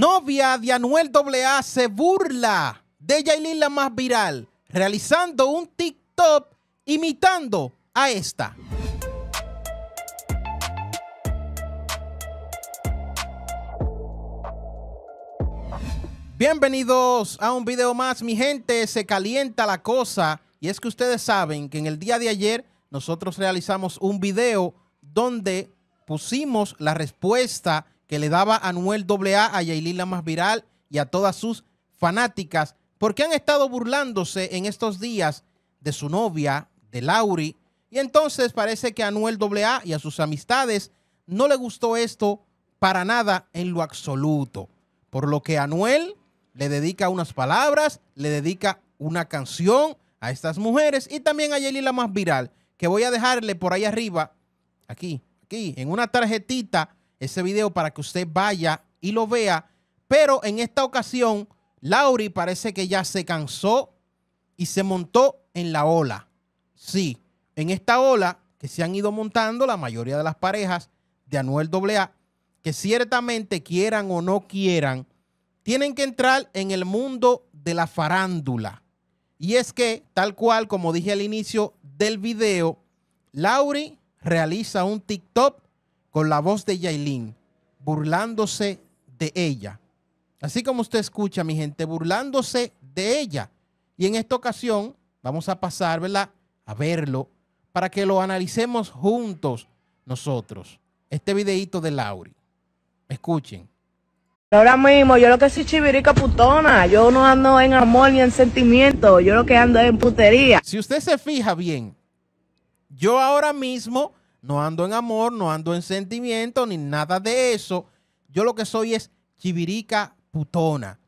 Novia de Anuel AA se burla de Yailin la más viral, realizando un TikTok imitando a esta. Bienvenidos a un video más, mi gente, se calienta la cosa y es que ustedes saben que en el día de ayer nosotros realizamos un video donde pusimos la respuesta que le daba a Anuel AA, a Yailin la más viral y a todas sus fanáticas, porque han estado burlándose en estos días de su novia, de Lauri, y entonces parece que a Anuel AA y a sus amistades no le gustó esto para nada en lo absoluto. Por lo que Anuel le dedica unas palabras, le dedica una canción a estas mujeres y también a Yailin la más viral, que voy a dejarle por ahí arriba, aquí, aquí, en una tarjetita ese video para que usted vaya y lo vea. Pero en esta ocasión, Lauri parece que ya se cansó y se montó en la ola. Sí, en esta ola que se han ido montando la mayoría de las parejas de Anuel AA, que ciertamente quieran o no quieran, tienen que entrar en el mundo de la farándula. Y es que, tal cual como dije al inicio del video, Lauri realiza un TikTok con la voz de Yailin, burlándose de ella. Así como usted escucha, mi gente, burlándose de ella. Y en esta ocasión vamos a pasar, ¿verdad? A verlo para que lo analicemos juntos nosotros. Este videito de Lauri. Escuchen. Ahora mismo, yo lo que soy chivirica putona. Yo no ando en amor ni en sentimiento. Yo lo que ando es en putería. Si usted se fija bien, yo ahora mismo no ando en amor, no ando en sentimiento, ni nada de eso. Yo lo que soy es chivirica putona,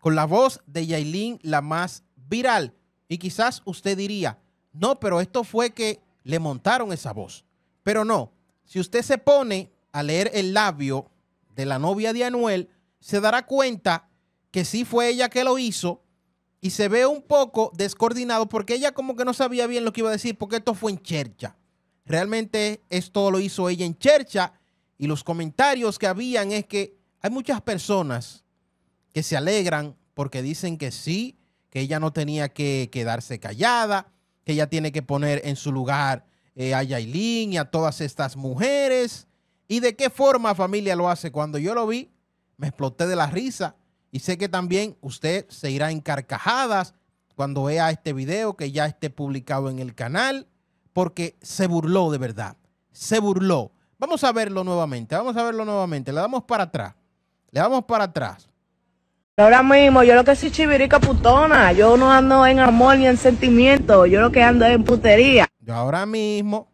con la voz de Yailin, la más viral. Y quizás usted diría, no, pero esto fue que le montaron esa voz. Pero no, si usted se pone a leer el labio de la novia de Anuel, se dará cuenta que sí fue ella que lo hizo y se ve un poco descoordinado porque ella como que no sabía bien lo que iba a decir porque esto fue en chercha. Realmente esto lo hizo ella en Chercha y los comentarios que habían es que hay muchas personas que se alegran porque dicen que sí, que ella no tenía que quedarse callada, que ella tiene que poner en su lugar eh, a Yailin y a todas estas mujeres. ¿Y de qué forma familia lo hace? Cuando yo lo vi, me exploté de la risa y sé que también usted se irá en carcajadas cuando vea este video que ya esté publicado en el canal porque se burló de verdad. Se burló. Vamos a verlo nuevamente, vamos a verlo nuevamente. Le damos para atrás. Le damos para atrás. Ahora mismo, yo lo que soy chivirica putona. Yo no ando en amor ni en sentimiento. Yo lo que ando es en putería. Yo ahora mismo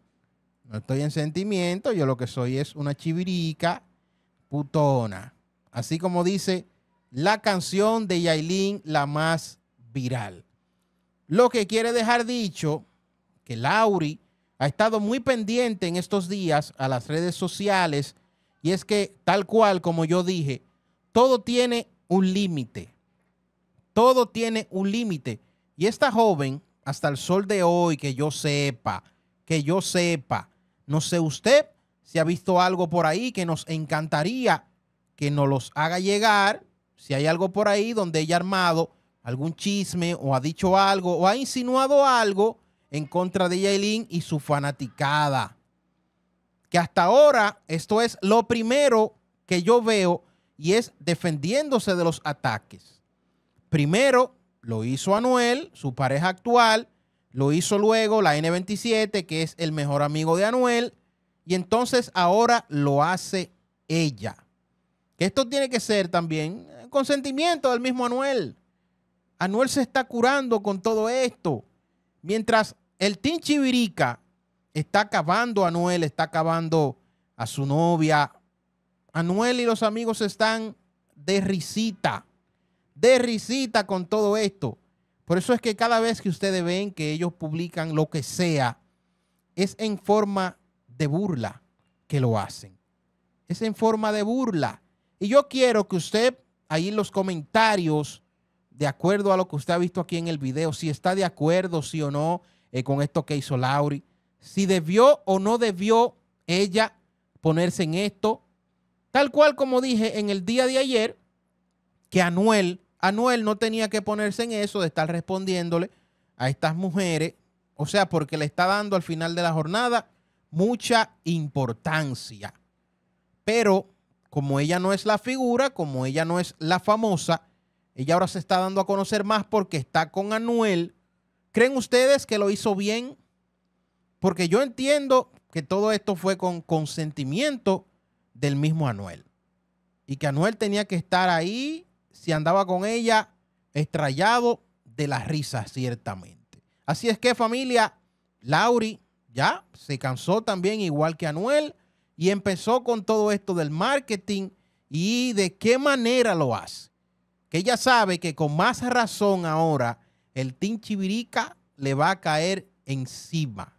no estoy en sentimiento. Yo lo que soy es una chivirica putona. Así como dice la canción de Yailin, la más viral. Lo que quiere dejar dicho que Lauri ha estado muy pendiente en estos días a las redes sociales y es que tal cual como yo dije, todo tiene un límite. Todo tiene un límite. Y esta joven, hasta el sol de hoy, que yo sepa, que yo sepa, no sé usted si ha visto algo por ahí que nos encantaría que nos los haga llegar, si hay algo por ahí donde ella ha armado algún chisme o ha dicho algo o ha insinuado algo en contra de Yailin y su fanaticada. Que hasta ahora esto es lo primero que yo veo y es defendiéndose de los ataques. Primero lo hizo Anuel, su pareja actual, lo hizo luego la N27, que es el mejor amigo de Anuel, y entonces ahora lo hace ella. Que esto tiene que ser también consentimiento del mismo Anuel. Anuel se está curando con todo esto. Mientras el Team Chivirica está acabando a Anuel, está acabando a su novia. Anuel y los amigos están de risita, de risita con todo esto. Por eso es que cada vez que ustedes ven que ellos publican lo que sea, es en forma de burla que lo hacen. Es en forma de burla. Y yo quiero que usted ahí en los comentarios, de acuerdo a lo que usted ha visto aquí en el video, si está de acuerdo, sí o no, eh, con esto que hizo Lauri. Si debió o no debió ella ponerse en esto. Tal cual como dije en el día de ayer, que Anuel, Anuel no tenía que ponerse en eso de estar respondiéndole a estas mujeres. O sea, porque le está dando al final de la jornada mucha importancia. Pero como ella no es la figura, como ella no es la famosa, ella ahora se está dando a conocer más porque está con Anuel ¿Creen ustedes que lo hizo bien? Porque yo entiendo que todo esto fue con consentimiento del mismo Anuel. Y que Anuel tenía que estar ahí, si andaba con ella, estrellado de las risas, ciertamente. Así es que familia, Lauri ya se cansó también igual que Anuel y empezó con todo esto del marketing y de qué manera lo hace. Que ella sabe que con más razón ahora el Team Chivirica le va a caer encima.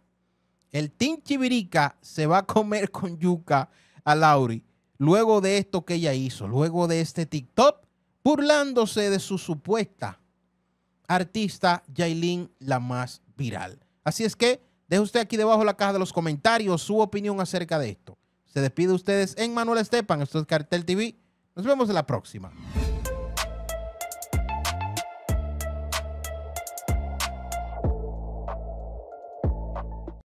El Team Chivirica se va a comer con yuca a Lauri luego de esto que ella hizo, luego de este TikTok, burlándose de su supuesta artista Yailin, la más viral. Así es que deje usted aquí debajo la caja de los comentarios su opinión acerca de esto. Se despide ustedes en Manuel Estepan, esto es Cartel TV. Nos vemos en la próxima.